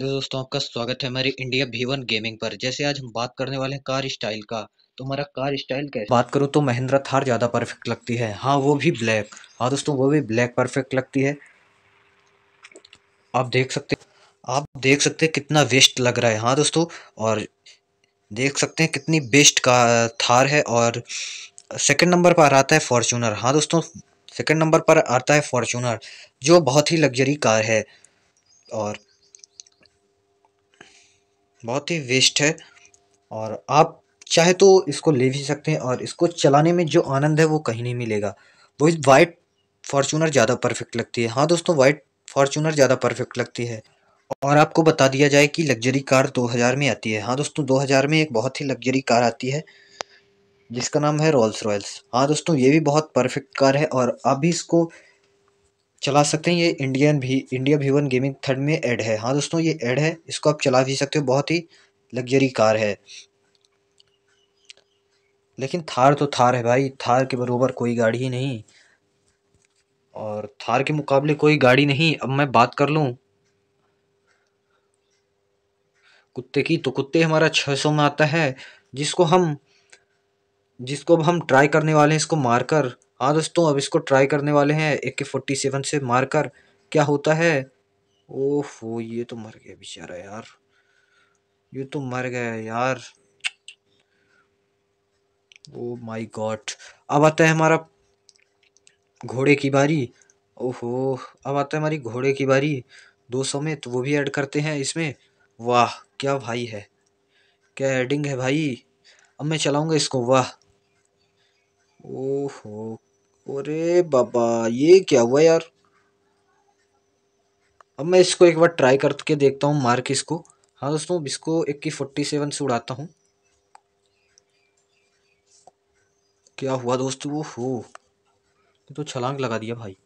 hello दोस्तों आपका स्वागत है हमारी इंडिया भीवन गेमिंग पर जैसे आज हम बात करने वाले हैं कार स्टाइल का तो हमारा कार स्टाइल कैसे बात करूँ तो महिंद्रा थार ज़्यादा परफेक्ट लगती है हाँ वो भी ब्लैक हाँ दोस्तों वो भी ब्लैक परफेक्ट लगती है आप देख सकते आप देख सकते हैं कितना वेस्ट लग रहा है हाँ दोस्तों और देख सकते हैं कितनी बेस्ट का थार है और सेकेंड नंबर पर आता है फॉर्चूनर हाँ दोस्तों सेकेंड नंबर पर आता है फॉर्चूनर जो बहुत ही लग्जरी कार है और बहुत ही वेस्ट है और आप चाहे तो इसको ले भी सकते हैं और इसको चलाने में जो आनंद है वो कहीं नहीं मिलेगा वो वाइट फॉर्चूनर ज़्यादा परफेक्ट लगती है हाँ दोस्तों वाइट फॉर्चूनर ज़्यादा परफेक्ट लगती है और आपको बता दिया जाए कि लग्जरी कार 2000 में आती है हाँ दोस्तों 2000 में एक बहुत ही लग्जरी कार आती है जिसका नाम है रोल्स रॉयल्स हाँ दोस्तों ये भी बहुत परफेक्ट कार है और आप भी इसको चला सकते हैं ये इंडियन भी इंडिया भीवन गेमिंग थर्ड में ऐड है हाँ दोस्तों ये ऐड है इसको आप चला भी सकते हो बहुत ही लग्जरी कार है लेकिन थार तो थार है भाई थार के बरोबर कोई गाड़ी ही नहीं और थार के मुकाबले कोई गाड़ी नहीं अब मैं बात कर लूँ कुत्ते की तो कुत्ते हमारा 600 में आता है जिसको हम जिसको अब हम ट्राई करने वाले हैं इसको मारकर हाँ दोस्तों अब इसको ट्राई करने वाले हैं ए के फोर्टी सेवन से मारकर क्या होता है हो ये तो मर गया बेचारा यार ये तो मर गया यार ओ माई गॉड अब आता है हमारा घोड़े की बारी ओहो अब आता है हमारी घोड़े की बारी दो सौ में तो वो भी ऐड करते हैं इसमें वाह क्या भाई है क्या एडिंग है भाई अब मैं चलाऊंगा इसको वाह ओहो अरे बाबा ये क्या हुआ यार अब मैं इसको एक बार ट्राई करके देखता हूँ मार के इसको हाँ दोस्तों इसको एक की फोर्टी सेवन से उड़ाता हूँ क्या हुआ दोस्तों वो हो तो छलांग लगा दिया भाई